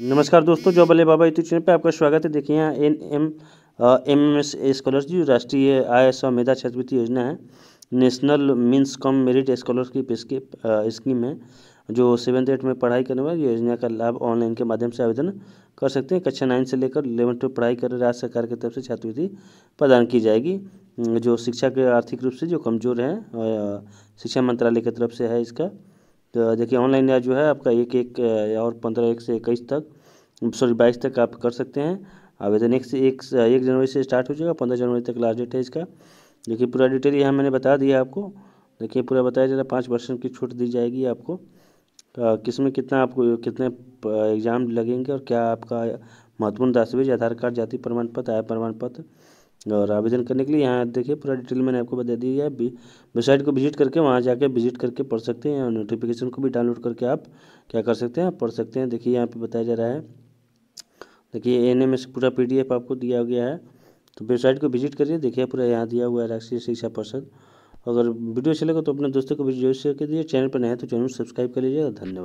नमस्कार दोस्तों जो बल्ले बाबा यूट्यूब चैनल पर आपका स्वागत है देखिए यहाँ N M M M S scholarship जो राष्ट्रीय आय मेधा छात्रवृत्ति योजना है national means cum merit scholarship इसके स्कीम है जो सेवन्थ एट में पढ़ाई करने वाले योजना का लाभ ऑनलाइन के माध्यम से आवेदन कर सकते हैं कक्षा नाइन से लेकर इलेवंथ टू पढ़ाई कर राज्य सरकार की तरफ से छात्रवृत्ति प्रदान की जाएगी जो शिक्षा के आर्थिक रूप से जो कमज़ोर हैं शिक्षा मंत्रालय की तरफ से है इसका तो देखिए ऑनलाइन या जो है आपका एक एक और पंद्रह एक से इक्कीस तक सॉरी बाईस तक आप कर सकते हैं आवेदन एक से एक एक जनवरी से स्टार्ट हो जाएगा पंद्रह जनवरी तक लास्ट डेट है इसका देखिए पूरा डिटेल यहाँ मैंने बता दिया आपको देखिए पूरा बताया जा रहा है पाँच परसेंट की छूट दी जाएगी आपको किस में कितना आपको कितने एग्ज़ाम लगेंगे और क्या आपका महत्वपूर्ण दस्तावेज आधार कार्ड जाति प्रमाण पत्र आय प्रमाण पत्र और आवेदन करने के लिए यहाँ देखिए पूरा डिटेल मैंने आपको बता दिया है वेबसाइट को विजिट करके वहाँ जाके विजिट करके पढ़ सकते हैं और नोटिफिकेशन को भी डाउनलोड करके आप क्या कर सकते हैं पढ़ सकते हैं देखिए यहाँ पर बताया जा रहा है देखिए एन एम पूरा पी आपको दिया गया है तो वेबसाइट को विजिट करिए देखिए पूरा यहाँ दिया हुआ है राष्ट्रीय शिक्षा परिषद अगर वीडियो अच्छा लगे तो अपने दोस्तों को भी जो शेयर कर दिए चैनल पर नए तो चैनल सब्सक्राइब कर लीजिएगा धन्यवाद